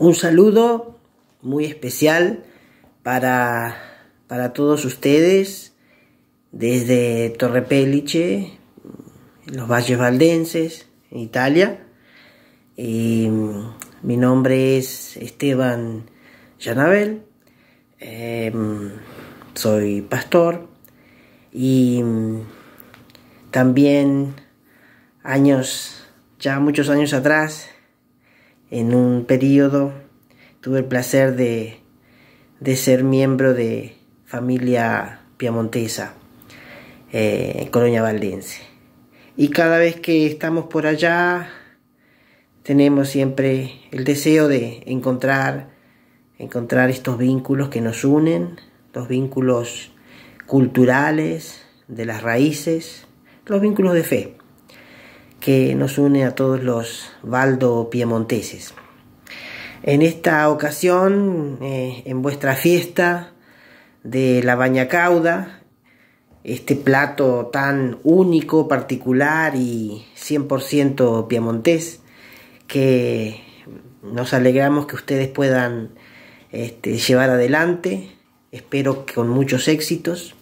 Un saludo muy especial para, todos ustedes desde Torre en los Valles Valdenses, en Italia. Em, mi nombre es Esteban Yanabel, em, soy pastor y em, también años, ya muchos años atrás, en un periodo tuve el placer de, ser miembro de familia piamontesa, en eh, Colonia Valdense. Y cada vez que estamos por allá, tenemos siempre el deseo de encontrar, encontrar estos vínculos que nos unen, los vínculos culturales, de las raíces, los vínculos de fe que nos une a todos los baldo piemonteses. En esta ocasión, eh, en vuestra fiesta de la baña cauda... este plato tan único, particular y 100% piemontés, que nos alegramos que ustedes puedan este, llevar adelante, espero que con muchos éxitos.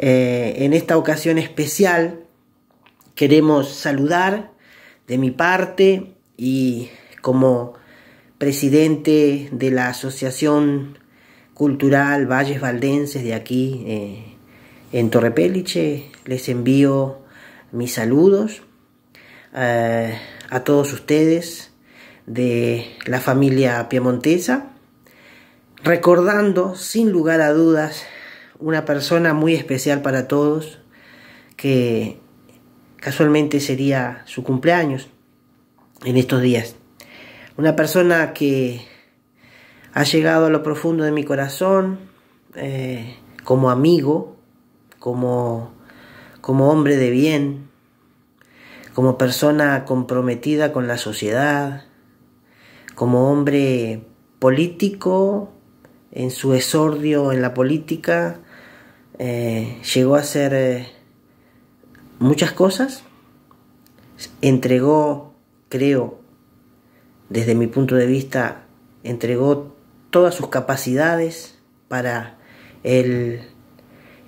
Eh, en esta ocasión especial, queremos saludar de mi parte y como presidente de la Asociación Cultural Valles Valdenses de aquí eh, en Torrepéliche, les envío mis saludos eh, a todos ustedes de la familia piemontesa, recordando sin lugar a dudas una persona muy especial para todos que Casualmente sería su cumpleaños en estos días. Una persona que ha llegado a lo profundo de mi corazón eh, como amigo, como, como hombre de bien, como persona comprometida con la sociedad, como hombre político en su esordio en la política, eh, llegó a ser... Eh, muchas cosas, entregó, creo, desde mi punto de vista, entregó todas sus capacidades para el,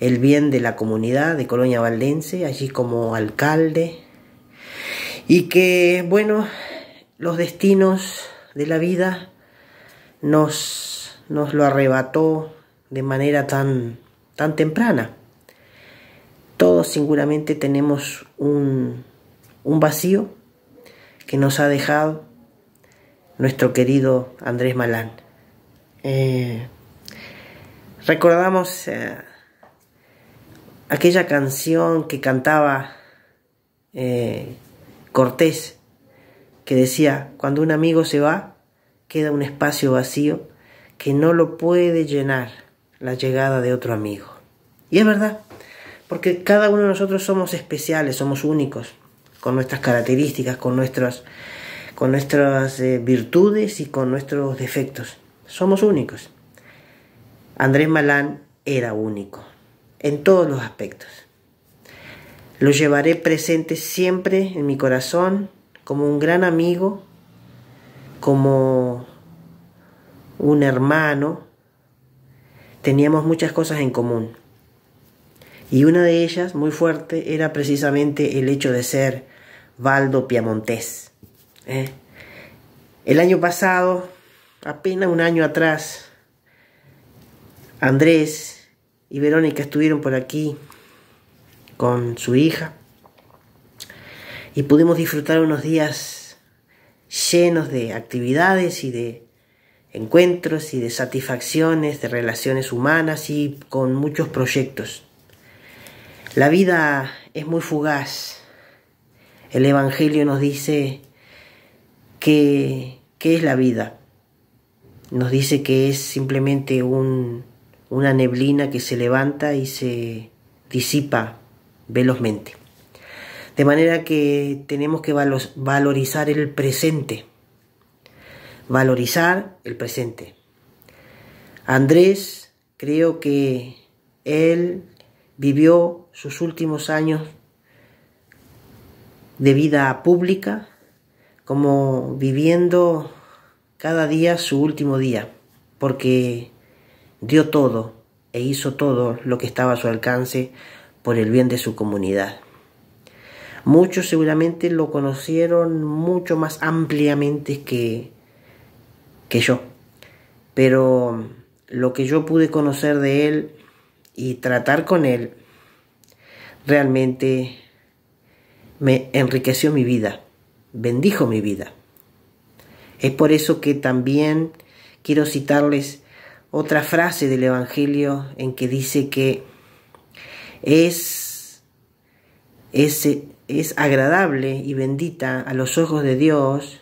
bien de la comunidad de Colonia Valdense, allí como alcalde, y que, bueno, los destinos de la vida nos, nos lo arrebató de manera tan, tan temprana. Todos seguramente tenemos un, vacío que nos ha dejado nuestro querido Andrés Malán. Eh, recordamos eh, aquella canción que cantaba eh, Cortés, que decía, cuando un amigo se va, queda un espacio vacío que no lo puede llenar la llegada de otro amigo. Y es verdad, porque cada uno de nosotros somos especiales, somos únicos, con nuestras características, con, con nuestras eh, virtudes y con nuestros defectos. Somos únicos. Andrés Malán era único, en todos los aspectos. Lo llevaré presente siempre en mi corazón como un gran amigo, como un hermano. Teníamos muchas cosas en común. Y una de ellas, muy fuerte, era precisamente el hecho de ser Valdo Piamontés. ¿eh? El año pasado, apenas un año atrás, Andrés y Verónica estuvieron por aquí con su hija y pudimos disfrutar unos días llenos de actividades y de encuentros y de satisfacciones, de relaciones humanas y con muchos proyectos. La vida es muy fugaz. El Evangelio nos dice que, ¿qué es la vida? Nos dice que es simplemente una neblina que se levanta y se disipa velozmente. De manera que tenemos que valorizar el presente. Valorizar el presente. Andrés, creo que él vivió sus últimos años de vida pública como viviendo cada día su último día, porque dio todo e hizo todo lo que estaba a su alcance por el bien de su comunidad. Muchos seguramente lo conocieron mucho más ampliamente que, que yo, pero lo que yo pude conocer de él y tratar con él realmente me enriqueció mi vida, bendijo mi vida. Es por eso que también quiero citarles otra frase del Evangelio en que dice que es, es agradable y bendita a los ojos de Dios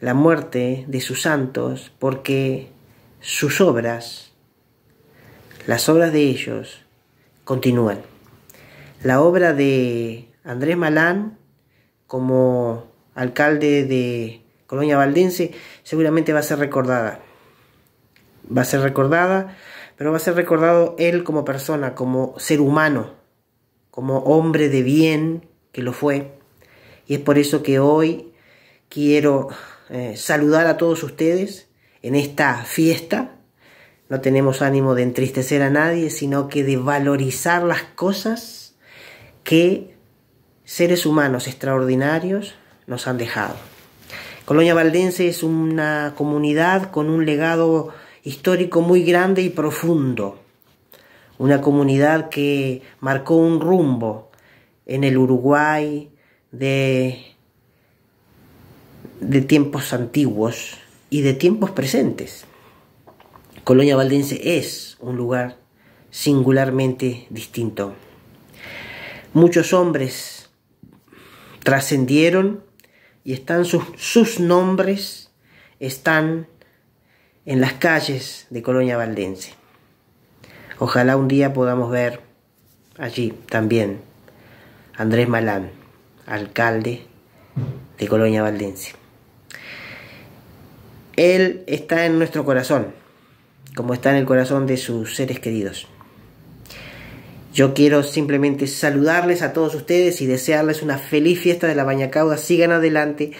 la muerte de sus santos porque sus obras, las obras de ellos, continúan la obra de Andrés Malán como alcalde de Colonia Valdense seguramente va a ser recordada. Va a ser recordada, pero va a ser recordado él como persona, como ser humano, como hombre de bien que lo fue. Y es por eso que hoy quiero eh, saludar a todos ustedes en esta fiesta. No tenemos ánimo de entristecer a nadie, sino que de valorizar las cosas que seres humanos extraordinarios nos han dejado. Colonia Valdense es una comunidad con un legado histórico muy grande y profundo, una comunidad que marcó un rumbo en el Uruguay de, de tiempos antiguos y de tiempos presentes. Colonia Valdense es un lugar singularmente distinto. Muchos hombres trascendieron y están sus, sus nombres están en las calles de Colonia Valdense. Ojalá un día podamos ver allí también Andrés Malán, alcalde de Colonia Valdense. Él está en nuestro corazón, como está en el corazón de sus seres queridos. Yo quiero simplemente saludarles a todos ustedes y desearles una feliz fiesta de la Bañacauda. Sigan adelante,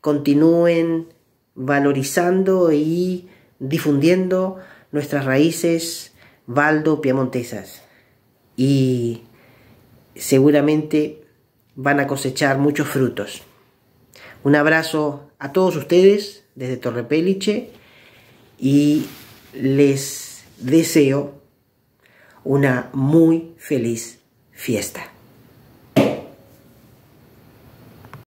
continúen valorizando y difundiendo nuestras raíces baldo piemontesas Y seguramente van a cosechar muchos frutos. Un abrazo a todos ustedes desde Torrepéliche y les deseo una muy feliz fiesta.